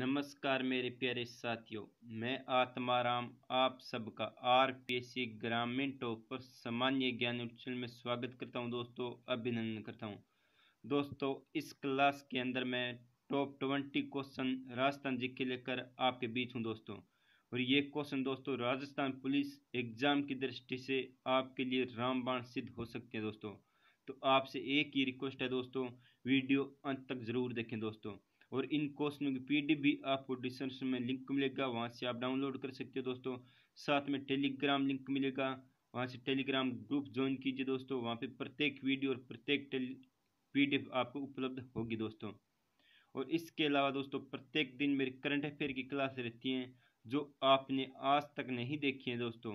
नमस्कार मेरे प्यारे साथियों मैं आत्माराम आप सबका आर पी एस सी ग्रामीण टॉपर सामान्य ज्ञान उत्सव में स्वागत करता हूं दोस्तों अभिनंदन करता हूं दोस्तों इस क्लास के अंदर मैं टॉप ट्वेंटी क्वेश्चन राजस्थान जी के लेकर आपके बीच हूं दोस्तों और ये क्वेश्चन दोस्तों राजस्थान पुलिस एग्जाम की दृष्टि से आपके लिए रामबाण सिद्ध हो सकते हैं दोस्तों तो आपसे एक ही रिक्वेस्ट है दोस्तों वीडियो अंत तक ज़रूर देखें दोस्तों और इन क्वेश्चनों की पी डी भी आपको डिस्क्रिप्शन में लिंक मिलेगा वहाँ से आप डाउनलोड कर सकते हो दोस्तों साथ में टेलीग्राम लिंक मिलेगा वहाँ से टेलीग्राम ग्रुप ज्वाइन कीजिए दोस्तों वहाँ पे प्रत्येक वीडियो और प्रत्येक पी आपको उपलब्ध होगी दोस्तों और इसके अलावा दोस्तों प्रत्येक दिन मेरी करंट अफेयर की क्लास रहती हैं जो आपने आज तक नहीं देखी हैं दोस्तों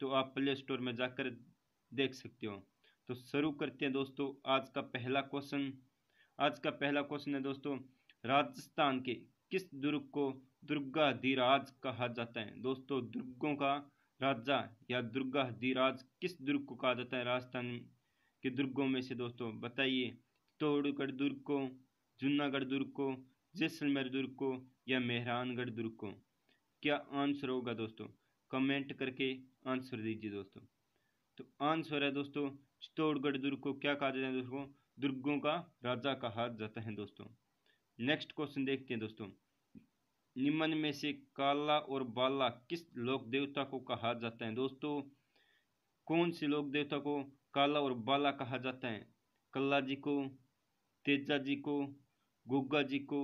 तो आप प्ले स्टोर में जाकर देख सकते हो तो शुरू करते हैं दोस्तों आज का पहला क्वेश्चन आज का पहला क्वेश्चन है दोस्तों राजस्थान के किस दुर्ग को दुर्गा दुर्गाधिराज कहा जाता है दोस्तों दुर्गों का राजा या दुर्गाधिराज किस दुर्ग को कहा जाता है राजस्थान के दुर्गों में से दोस्तों बताइए चित्तौड़गढ़ दुर्ग को जूनागढ़ दुर्ग को जैसलमेर दुर्ग को या मेहरानगढ़ दुर्ग को क्या आंसर होगा दोस्तों कमेंट करके आंसर दीजिए दोस्तों तो आंसर है दोस्तों चित्तौड़गढ़ दुर्ग को क्या कहा जाता है दोस्तों दुर्गों का राजा कहा जाता है दोस्तों नेक्स्ट क्वेश्चन देखते हैं दोस्तों निम्न में से काला और बाला किस लोक देवता को कहा जाता है दोस्तों कौन से लोक देवता को काला और बाला कहा जाता है कल्ला जी को तेजा जी को गुग्गा जी को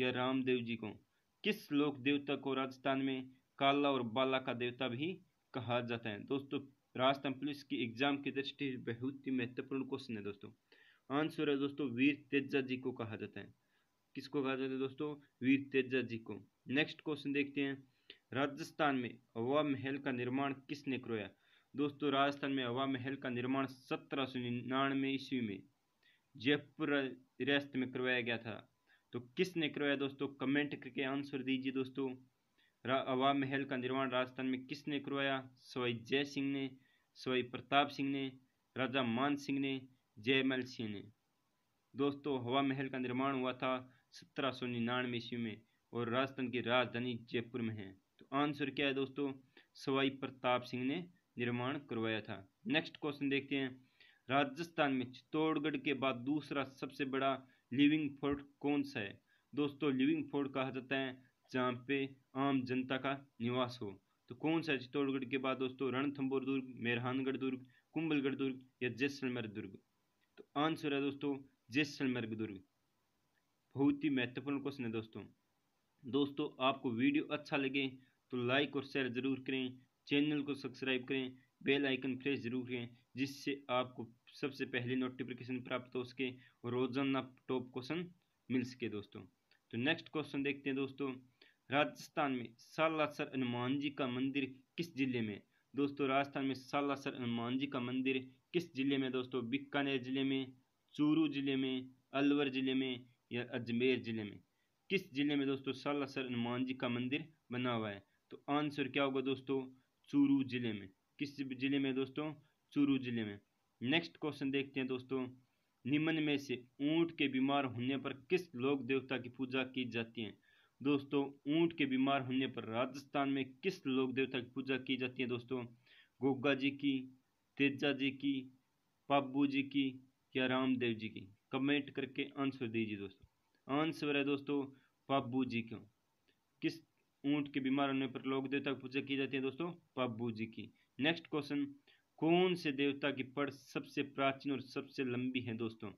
या रामदेव जी को किस लोक देवता को राजस्थान में काला और बाला का देवता भी कहा जाता है दोस्तों राजस्थान पुलिस की एग्जाम की दृष्टि बहुत ही महत्वपूर्ण क्वेश्चन है दोस्तों आंसर है दोस्तों वीर तेजा जी को कहा जाता है किसको कहा जाता है दोस्तों वीर तेजा जी को नेक्स्ट क्वेश्चन देखते हैं राजस्थान में हवा महल का निर्माण किसने करवाया दोस्तों राजस्थान में हवा महल का निर्माण सत्रह सौ निन्यानवे ईस्वी में जयपुर रियासत में करवाया गया था तो किसने करवाया दोस्तों कमेंट करके आंसर दीजिए दोस्तों हवा महल का निर्माण राजस्थान में किसने करवाया सवाई जय सिंह ने सवाई प्रताप सिंह ने राजा मान सिंह ने जयमल सिंह ने दोस्तों हवा महल का निर्माण हुआ था सत्रह सौ निन्यानवे ईस्वी में और राजस्थान की राजधानी जयपुर में है तो आंसर क्या है दोस्तों सवाई प्रताप सिंह ने निर्माण करवाया था नेक्स्ट क्वेश्चन देखते हैं राजस्थान में चित्तौड़गढ़ के बाद दूसरा सबसे बड़ा लिविंग फोर्ट कौन सा है दोस्तों लिविंग फोर्ट कहा जाता है जहाँ पे आम जनता का निवास हो तो कौन सा चित्तौड़गढ़ के बाद दोस्तों रणथम्बोर दुर्ग मेहरानगढ़ दुर्ग कुंभलगढ़ दुर्ग या जैसलमेर दुर्ग तो आंसर है दोस्तों जैसलमेर दुर्ग बहुत ही महत्वपूर्ण क्वेश्चन है दोस्तों दोस्तों आपको वीडियो अच्छा लगे तो लाइक और शेयर ज़रूर करें चैनल को सब्सक्राइब करें बेल आइकन प्रेस जरूर करें जिससे आपको सबसे पहले नोटिफिकेशन प्राप्त हो सके और रोजाना टॉप क्वेश्चन मिल सके दोस्तों तो नेक्स्ट क्वेश्चन देखते हैं दोस्तों राजस्थान में सालासर हनुमान जी का मंदिर किस जिले में दोस्तों राजस्थान में सालासर हनुमान जी का मंदिर किस जिले में दोस्तों बीकानेर जिले में चूरू जिले में अलवर जिले में या अजमेर ज़िले में किस ज़िले में दोस्तों सालासर हनुमान जी का मंदिर बना हुआ है तो आंसर क्या होगा दोस्तों चूरू ज़िले में किस ज़िले में दोस्तों चूरू ज़िले में नेक्स्ट क्वेश्चन देखते हैं दोस्तों निम्न में से ऊंट के बीमार होने पर किस लोक देवता की पूजा की जाती है दोस्तों ऊंट के बीमार होने पर राजस्थान में किस लोक देवता की पूजा की जाती है दोस्तों गोगा जी की तेजा जी की पापू जी की या रामदेव जी की कमेंट करके आंसर दीजिए दोस्तों आंसर है दोस्तों पब्बू जी क्यों किस ऊंट के बीमार होने पर लोग देवता की पूजा की जाती है दोस्तों पब्बू जी की नेक्स्ट क्वेश्चन कौन से देवता की पढ़ सबसे प्राचीन और सबसे लंबी है दोस्तों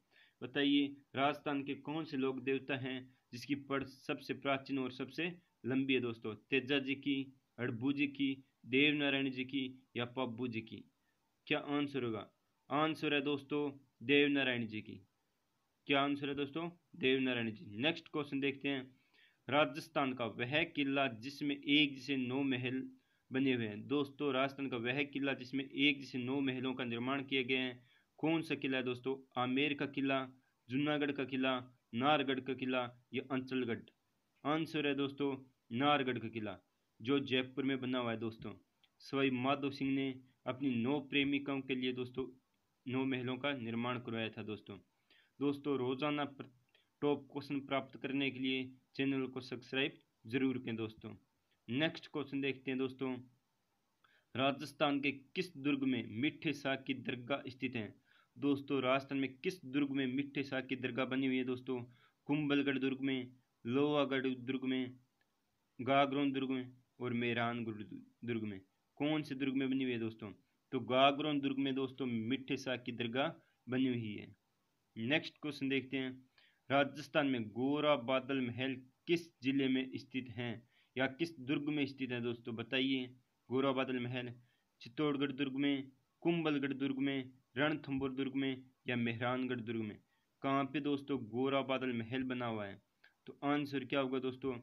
बताइए राजस्थान के कौन से लोग देवता हैं जिसकी पढ़ सबसे प्राचीन और सबसे लंबी है दोस्तों तेजा जी की हड़बू जी की देवनारायण जी की या पब्बू जी की क्या आंसर होगा आंसर है दोस्तों देवनारायण जी की क्या आंसर है दोस्तों देवनारायण जी नेक्स्ट क्वेश्चन देखते हैं राजस्थान का वह किला जिसमें एक जिसे नौ महल बने हुए हैं दोस्तों राजस्थान का वह किला जिसमें एक जिसे नौ महलों का निर्माण किए गए हैं कौन सा किला है दोस्तों आमेर का किला जूनागढ़ का किला नारगढ़ का किला या अंचलगढ़ आंसर है दोस्तों नारगढ़ का किला जो जयपुर में बना हुआ है दोस्तों सवाई माधव सिंह ने अपनी नौ प्रेमिकाओं के लिए दोस्तों नौ महलों का निर्माण करवाया था दोस्तों दोस्तों रोज़ाना टॉप क्वेश्चन प्राप्त करने के लिए चैनल को सब्सक्राइब जरूर करें दोस्तों नेक्स्ट क्वेश्चन देखते हैं दोस्तों राजस्थान के किस दुर्ग में मिठे साग की दरगाह स्थित है दोस्तों राजस्थान में किस दुर्ग में मिठे साग की दरगाह बनी हुई है दोस्तों कुंभलगढ़ दुर्ग में लोहागढ़ दुर्ग में गागरोन दुर्ग में और मेहरान दुर्ग में कौन से दुर्ग में बनी हुई है दोस्तों तो गागरोन दुर्ग में दोस्तों मिठे साग की दरगाह बनी हुई है नेक्स्ट क्वेश्चन देखते हैं राजस्थान में गोरा बादल महल किस जिले में स्थित हैं या किस दुर्ग में स्थित है दोस्तों बताइए गोरा बादल महल चित्तौड़गढ़ दुर्ग में कुंबलगढ़ दुर्ग में रणथंबोर दुर्ग में या मेहरानगढ़ दुर्ग में कहाँ पे दोस्तों गोरा बादल महल बना हुआ है तो आंसर क्या होगा दोस्तों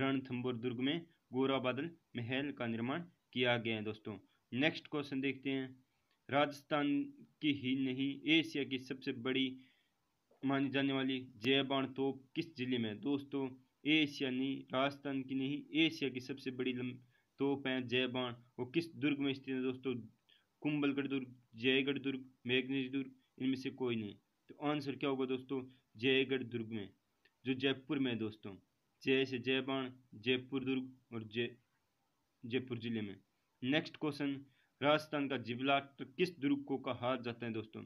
रणथंबोर दुर्ग में गोरा बादल महल का निर्माण किया गया है दोस्तों नेक्स्ट क्वेश्चन देखते हैं राजस्थान की ही नहीं एशिया की सबसे बड़ी मानी जाने वाली जयबाण तोप किस जिले में दोस्तों एशिया नहीं राजस्थान की नहीं एशिया की सबसे बड़ी तोप है जयबाण वो किस दुर्ग में स्थित है दोस्तों कुंबलगढ़ दुर्ग जयगढ़ दुर्ग मेघनेश दुर्ग इनमें से कोई नहीं तो आंसर क्या होगा दोस्तों जयगढ़ दुर्ग में जो जयपुर में है दोस्तों जय से जयबाण जयपुर दुर्ग और जय जयपुर जिले में नेक्स्ट क्वेश्चन राजस्थान का जिबला तो किस दुर्ग को कहा जाता है दोस्तों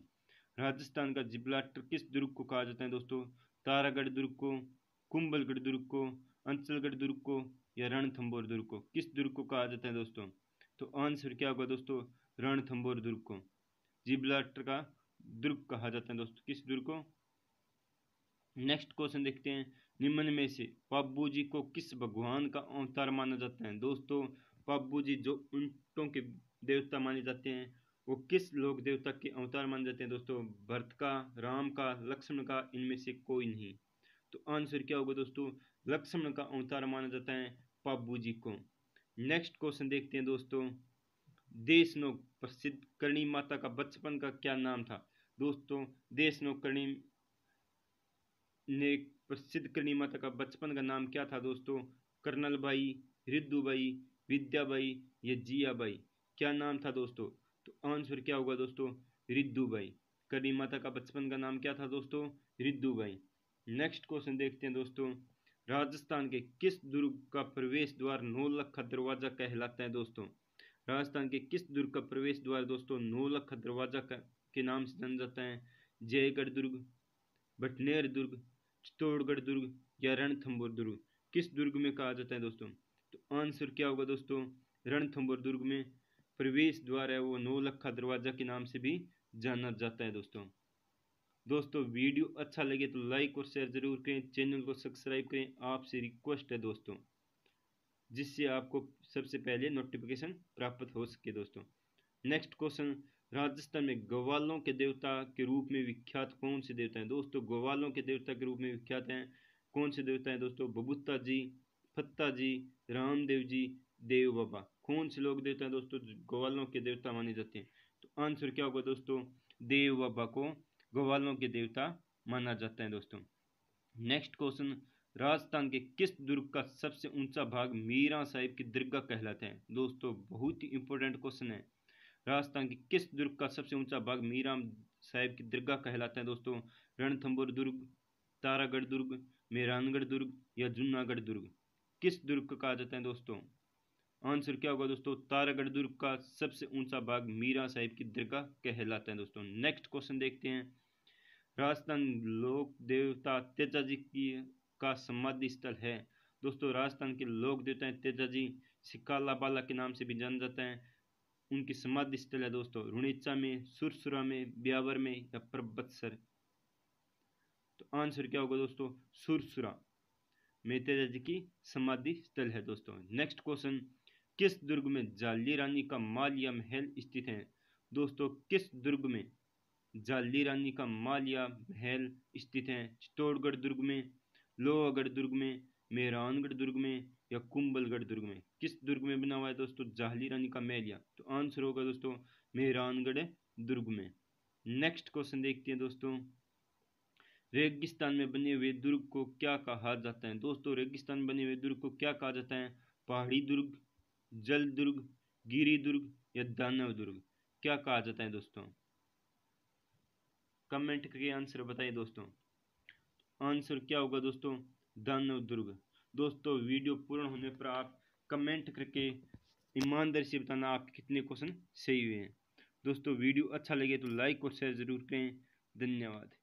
राजस्थान का जिला किस दुर्ग को कहा जाता है दोस्तों तारागढ़ दुर्ग को कुंभलगढ़ दुर्ग को अंचलगढ़ दुर्ग को या रणथंबोर दुर्ग को किस दुर्ग को कहा जाता है दोस्तों तो आंसर क्या होगा दोस्तों रणथंबोर दुर्ग को जिबला का दुर्ग कहा जाता है दोस्तों किस दुर्ग को नेक्स्ट क्वेश्चन देखते हैं निम्न में से पब्बू जी को किस भगवान का अवतार माना जाता है दोस्तों पब्बू जी जो ऊंटों के देवता माने जाते हैं वो किस लोक देवता के अवतार माने जाते हैं दोस्तों भरत का राम का लक्ष्मण का इनमें से कोई नहीं तो आंसर क्या होगा दोस्तों लक्ष्मण का अवतार माना जाता है पाबू जी को नेक्स्ट क्वेश्चन देखते हैं दोस्तों देशनोक प्रसिद्ध करणी माता का बचपन का क्या नाम था दोस्तों देशनोक करणी ने प्रसिद्ध करणी माता का बचपन का नाम क्या था दोस्तों कर्नल भाई रिद्धू भाई विद्या भाई या जिया भाई क्या नाम था दोस्तों तो आंसर क्या होगा दोस्तों रिद्धू भाई करी माता का बचपन का नाम क्या था दोस्तों रिद्धू भाई नेक्स्ट क्वेश्चन देखते हैं दोस्तों राजस्थान के किस दुर्ग का प्रवेश द्वार नौलखा दरवाजा कहलाता है दोस्तों राजस्थान के किस दुर्ग का प्रवेश द्वार दोस्तों नौलखा दरवाजा के नाम से जाना जाता है जयगढ़ दुर्ग भटनेर दुर्ग चित्तौड़गढ़ दुर्ग या रणथम्बोर दुर्ग किस दुर्ग में कहा जाता है दोस्तों तो आंसर क्या होगा दोस्तों रणथम्बोर दुर्ग में प्रवेश द्वार है वो नौलखा दरवाज़ा के नाम से भी जाना जाता है दोस्तों दोस्तों वीडियो अच्छा लगे तो लाइक और शेयर ज़रूर करें चैनल को सब्सक्राइब करें आपसे रिक्वेस्ट है दोस्तों जिससे आपको सबसे पहले नोटिफिकेशन प्राप्त हो सके दोस्तों नेक्स्ट क्वेश्चन राजस्थान में ग्वालों के देवता के रूप में विख्यात कौन से देवता हैं दोस्तों ग्वालों के देवता के रूप में विख्यात हैं कौन से देवता हैं दोस्तों बबुत्ता जी फत्ता जी रामदेव जी देव बाबा कौन से लोग देवता हैं दोस्तों ग्वालों के देवता माने जाते हैं तो आंसर क्या होगा दोस्तों देव बाबा को ग्वालों के देवता माना जाता है दोस्तों नेक्स्ट क्वेश्चन राजस्थान के किस दुर्ग का सबसे ऊंचा भाग मीरा साहिब की दुर्गा कहलाते हैं दोस्तों बहुत ही इंपॉर्टेंट क्वेश्चन है राजस्थान के किस दुर्ग का सबसे ऊंचा भाग मीरा साहिब की दुर्गा कहलाते हैं दोस्तों रणथंबोर दुर्ग तारागढ़ दुर्ग मेहरानगढ़ दुर्ग या जूनागढ़ दुर्ग किस दुर्ग का कहा जाता है दोस्तों आंसर क्या होगा दोस्तों तारागढ़ दुर्ग का सबसे ऊंचा भाग मीरा साहिब की दरगाह कहलाता है दोस्तों नेक्स्ट क्वेश्चन देखते हैं राजस्थान लोक देवता तेजा जी की का समाधि स्थल है दोस्तों राजस्थान के लोक देवता तेजा जी सिकाला बाला के नाम से भी जाना जाता है उनकी समाधि स्थल है दोस्तों रुणिचा में सुरसुरा में ब्यावर में या प्रबत्सर तो आंसर क्या होगा दोस्तों सुरसुरा में तेजा जी की समाधि स्थल है दोस्तों नेक्स्ट क्वेश्चन किस दुर्ग में जाली रानी का माल या महल स्थित है दोस्तों किस दुर्ग में जाली रानी का माल या महल स्थित है चित्तौड़गढ़ दुर्ग में लोहागढ़ दुर्ग में मेहरानगढ़ दुर्ग में या कुंबलगढ़ दुर्ग में किस दुर्ग में बना हुआ है दोस्तों जाली रानी का महलिया तो आंसर होगा दोस्तों मेहरानगढ़ दुर्ग में नेक्स्ट क्वेश्चन देखते हैं दोस्तों रेगिस्तान में बने हुए दुर्ग को क्या कहा जाता है दोस्तों रेगिस्तान में बने हुए दुर्ग को क्या कहा जाता है पहाड़ी दुर्ग जल दुर्ग गिरी दुर्ग या दानव दुर्ग क्या कहा जाता है दोस्तों कमेंट करके आंसर बताइए दोस्तों आंसर क्या होगा दोस्तों दानव दुर्ग दोस्तों वीडियो पूर्ण होने पर आप कमेंट करके ईमानदारी से बताना आपके कितने क्वेश्चन सही हुए हैं दोस्तों वीडियो अच्छा लगे तो लाइक और शेयर ज़रूर करें धन्यवाद